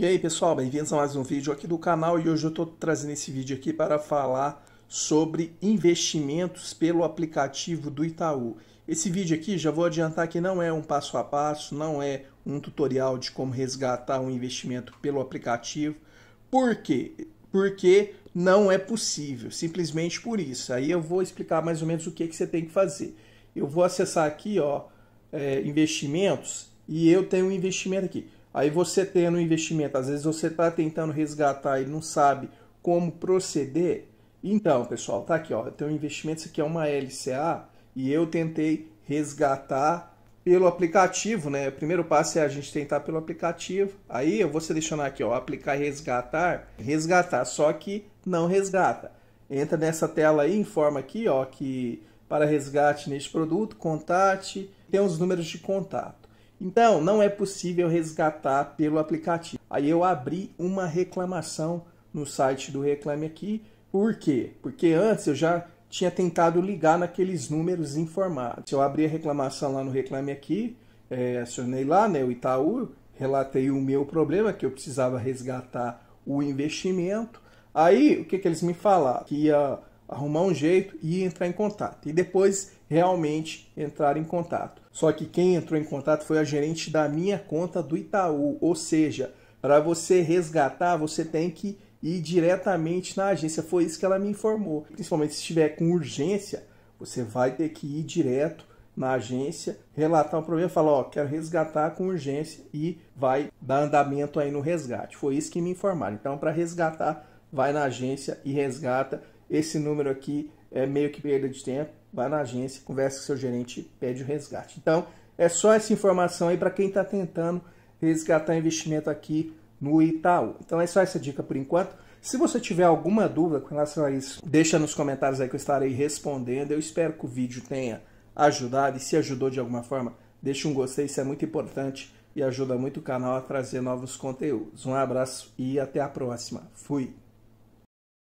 E aí pessoal, bem-vindos a mais um vídeo aqui do canal e hoje eu estou trazendo esse vídeo aqui para falar sobre investimentos pelo aplicativo do Itaú. Esse vídeo aqui, já vou adiantar que não é um passo a passo, não é um tutorial de como resgatar um investimento pelo aplicativo. Por quê? Porque não é possível, simplesmente por isso. Aí eu vou explicar mais ou menos o que, que você tem que fazer. Eu vou acessar aqui, ó, é, investimentos, e eu tenho um investimento aqui. Aí você tendo um investimento, às vezes você está tentando resgatar e não sabe como proceder. Então, pessoal, tá aqui, ó, eu tenho um investimento, isso aqui é uma LCA e eu tentei resgatar pelo aplicativo, né? O primeiro passo é a gente tentar pelo aplicativo. Aí eu vou selecionar aqui, ó, aplicar resgatar, resgatar, só que não resgata. Entra nessa tela aí, informa aqui, ó, que para resgate neste produto, contate, tem os números de contato. Então, não é possível resgatar pelo aplicativo. Aí eu abri uma reclamação no site do Reclame Aqui. Por quê? Porque antes eu já tinha tentado ligar naqueles números informados. Eu abri a reclamação lá no Reclame Aqui, é, acionei lá né, o Itaú, relatei o meu problema, que eu precisava resgatar o investimento. Aí, o que, que eles me falaram? Que ia arrumar um jeito e entrar em contato. E depois, realmente, entrar em contato. Só que quem entrou em contato foi a gerente da minha conta do Itaú. Ou seja, para você resgatar, você tem que ir diretamente na agência. Foi isso que ela me informou. Principalmente se estiver com urgência, você vai ter que ir direto na agência, relatar o problema, falar, ó, quero resgatar com urgência e vai dar andamento aí no resgate. Foi isso que me informaram. Então, para resgatar, vai na agência e resgata. Esse número aqui é meio que perda de tempo vá na agência, converse com seu gerente, pede o resgate. Então, é só essa informação aí para quem está tentando resgatar investimento aqui no Itaú. Então é só essa dica por enquanto. Se você tiver alguma dúvida com relação a isso, deixa nos comentários aí que eu estarei respondendo. Eu espero que o vídeo tenha ajudado e se ajudou de alguma forma, deixa um gostei, isso é muito importante e ajuda muito o canal a trazer novos conteúdos. Um abraço e até a próxima. Fui!